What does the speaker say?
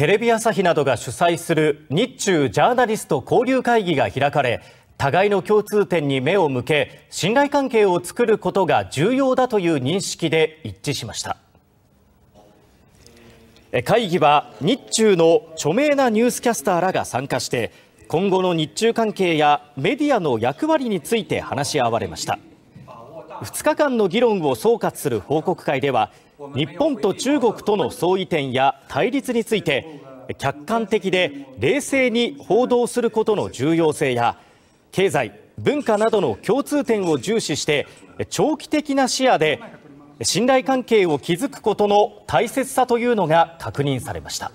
テレビ朝日などが主催する日中ジャーナリスト交流会議が開かれ互いの共通点に目を向け信頼関係を作ることが重要だという認識で一致しました会議は日中の著名なニュースキャスターらが参加して今後の日中関係やメディアの役割について話し合われました2日間の議論を総括する報告会では日本と中国との相違点や対立について客観的で冷静に報道することの重要性や経済、文化などの共通点を重視して長期的な視野で信頼関係を築くことの大切さというのが確認されました。